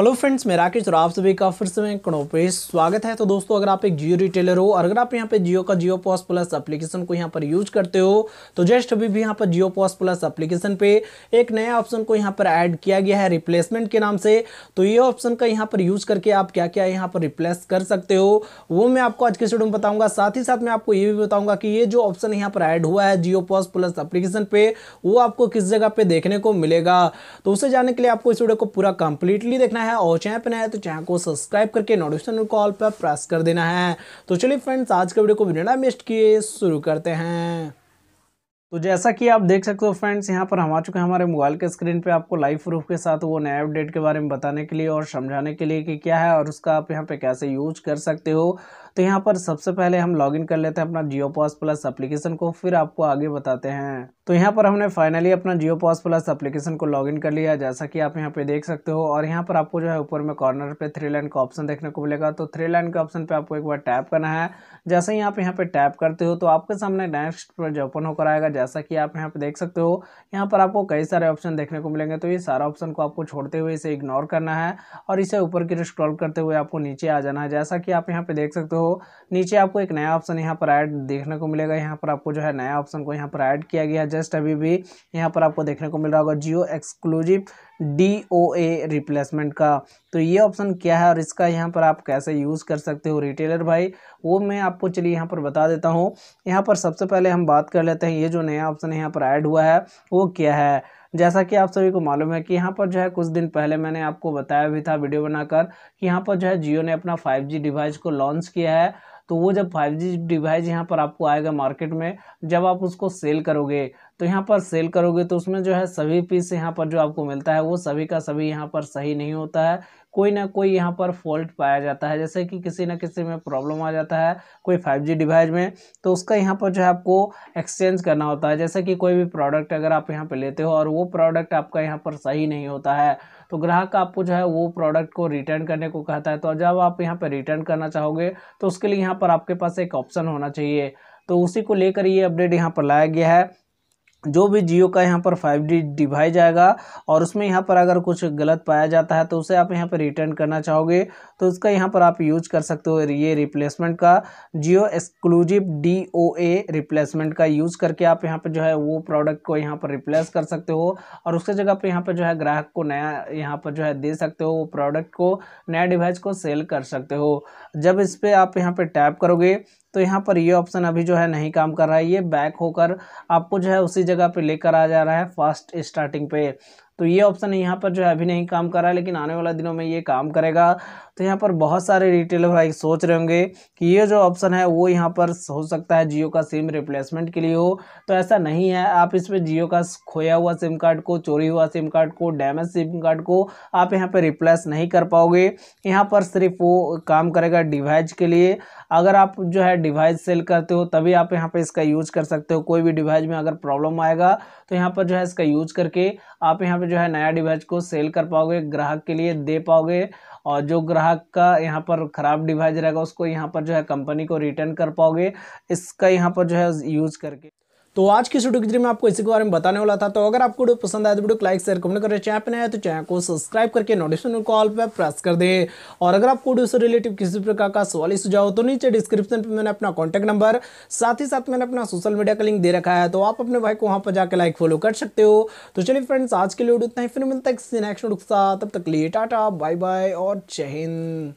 hello friends मैं राकेश और आप सभी का फिर से मैं कणों पे स्वागत है तो दोस्तों अगर आप एक जियो रिटेलर हो और अगर आप यहाँ पे जियो का जियो पॉस प्लस एप्लीकेशन को यहाँ पर यूज करते हो तो जस्ट अभी भी यहाँ पर जियो पॉस प्लस एप्लीकेशन पे एक नया ऑप्शन को यहाँ पर ऐड किया गया है रिप्लेसमेंट के नाम से तो ये ऑप्शन का यहाँ पर यूज करके आप क्या क्या यहाँ पर रिप्लेस कर सकते हो वो मैं आपको आज के वीडियो में बताऊंगा साथ ही साथ मैं आपको ये भी बताऊंगा कि ये जो ऑप्शन यहाँ पर ऐड हुआ है जियो पॉस प्लस एप्लीकेशन पे वो आपको किस जगह पे देखने को मिलेगा तो उसे जाने के लिए आपको इस वीडियो को पूरा कंप्लीटली देखना है है और चैनल पर है तो चैनल को सब्सक्राइब करके नोटिफिकेशन कॉल पर प्रेस कर देना है तो चलिए फ्रेंड्स आज के वीडियो को बिना मिस्ट किए शुरू करते हैं तो जैसा कि आप देख सकते हो फ्रेंड्स यहाँ पर हम आ चुके हैं हमारे मोबाइल के स्क्रीन पे आपको लाइव प्रूफ के साथ वो नया अपडेट के बारे में बताने के लिए और समझाने के लिए कि क्या है और उसका आप यहाँ पे कैसे यूज कर सकते हो तो यहाँ पर सबसे पहले हम लॉगिन कर लेते हैं अपना जियो पॉस प्लस अप्लीकेशन को फिर आपको आगे बताते हैं तो यहाँ पर हमने फाइनली अपना जियो पॉस प्लस अप्लीकेशन को लॉगिन कर लिया जैसा कि आप यहाँ पे देख सकते हो और यहाँ पर आपको जो है ऊपर में कॉर्नर पे थ्री लाइन का ऑप्शन देखने को मिलेगा तो थ्री लाइन के ऑप्शन पे आपको एक बार टैप करना है जैसे ही आप यहाँ पे टैप करते हो तो आपके सामने नेक्स्ट पेज ओपन होकर आएगा जैसा कि आप यहाँ पे देख सकते हो यहाँ पर आपको कई सारे ऑप्शन देखने को मिलेंगे तो ये सारा ऑप्शन को आपको छोड़ते हुए इसे इग्नोर करना है और इसे ऊपर की स्क्रॉल करते हुए आपको नीचे आ जाना है जैसा कि आप यहाँ पे देख सकते हो हो नीचे आपको एक नया ऑप्शन यहाँ पर ऐड देखने को मिलेगा यहाँ पर आपको जो है नया ऑप्शन को यहाँ पर ऐड किया गया जस्ट अभी भी यहाँ पर आपको देखने को मिल रहा होगा Jio exclusive D O A replacement का तो ये ऑप्शन क्या है और इसका यहाँ पर आप कैसे यूज़ कर सकते हो रिटेलर भाई वो मैं आपको चलिए यहाँ पर बता देता हूँ यहाँ पर सबसे पहले हम बात कर लेते हैं ये जो नया ऑप्शन यहाँ पर ऐड हुआ है वो क्या है जैसा कि आप सभी को मालूम है कि यहाँ पर जो है कुछ दिन पहले मैंने आपको बताया भी था वीडियो बनाकर कि यहाँ पर जो है जियो ने अपना फाइव डिवाइस को लॉन्च किया है तो वो जब 5G डिवाइस यहाँ पर आपको आएगा मार्केट में जब आप उसको सेल करोगे तो यहाँ पर सेल करोगे तो उसमें जो है सभी पीस यहाँ पर जो आपको मिलता है वो सभी का सभी यहाँ पर सही नहीं होता है कोई ना कोई यहाँ पर फॉल्ट पाया जाता है जैसे कि किसी ना किसी में प्रॉब्लम आ जाता है कोई फाइव डिवाइस में तो उसका यहाँ पर जो है आपको एक्सचेंज करना होता है जैसे कि कोई भी प्रोडक्ट अगर आप यहाँ पर लेते हो और वो प्रोडक्ट आपका यहाँ पर सही नहीं होता है तो ग्राहक आपको जो है वो प्रोडक्ट को रिटर्न करने को कहता है तो जब आप यहाँ पर रिटर्न करना चाहोगे तो उसके लिए यहाँ पर आपके पास एक ऑप्शन होना चाहिए तो उसी को लेकर ये अपडेट यहाँ पर लाया गया है जो भी जियो का यहाँ पर 5G डिवाइस आएगा और उसमें यहाँ पर अगर कुछ गलत पाया जाता है तो उसे आप यहाँ पर रिटर्न करना चाहोगे तो उसका यहाँ पर आप यूज कर सकते हो ये रिप्लेसमेंट का Jio exclusive D O A replacement का यूज करके आप यहाँ पर जो है वो प्रोडक्ट को यहाँ पर रिप्लेस कर सकते हो और उसके जगह पर यहाँ पर जो है ग्राहक को नया यहाँ पर जो है दे सकते हो वो प्रोडक्ट को नया डिवाइस को सेल कर सकते हो जब इस पर आप यहाँ पर टैप करोगे तो यहाँ पर ये ऑप्शन अभी जो है नहीं काम कर रहा है ये बैक होकर आपको जो है उसी जगह पे लेकर आ जा रहा है फर्स्ट स्टार्टिंग पे तो ये ऑप्शन यहाँ पर जो है अभी नहीं काम कर रहा है लेकिन आने वाला दिनों में ये काम करेगा तो यहाँ पर बहुत सारे रिटेलर भाई सोच रहे होंगे कि ये जो ऑप्शन है वो यहाँ पर हो सकता है जियो का सिम रिप्लेसमेंट के लिए हो तो ऐसा नहीं है आप इस पर जियो का खोया हुआ सिम कार्ड को चोरी हुआ सिम कार्ड को डैमेज सिम कार्ड को आप यहाँ पर रिप्लेस नहीं कर पाओगे यहाँ पर सिर्फ वो काम करेगा डिवाइस के लिए अगर आप जो है डिवाइस सेल करते हो तभी आप यहाँ पर इसका यूज कर सकते हो कोई भी डिवाइस में अगर प्रॉब्लम आएगा तो यहाँ पर जो है इसका यूज करके आप यहाँ पर जो है नया डिवाइस को सेल कर पाओगे ग्राहक के लिए दे पाओगे और जो ग्राहक ग्राहक का यहाँ पर ख़राब डिवाइस रहेगा उसको यहाँ पर जो है कंपनी को रिटर्न कर पाओगे इसका यहाँ पर जो है यूज़ करके तो आज की वीडियो के मैं आपको इसी के बारे में बताने वाला था तो अगर आपको वीडियो पसंद आया तो वीडियो को लाइक शेयर कमेंट करें चैनल पर नया तो चैनल को सब्सक्राइब करके नोटिफिकेशन कॉल पर प्रेस कर दें और अगर आपको वीडियो से रिलेटिव किसी प्रकार का सवाल ही सुझाव तो नीचे डिस्क्रिप्शन पर मैंने अपना कॉन्टैक्ट नंबर साथ ही साथ मैंने अपना सोशल मीडिया का लिंक दे रखा है तो आप अपने भाई को वहाँ पर जाकर लाइक फॉलो कर सकते हो तो चलिए फ्रेंड्स आज के लिए वीडियो इतना ही फिर मिलता है नेक्स्ट वीडियो के साथ तब तक लिए टाटा बाय बाय और जय हिंद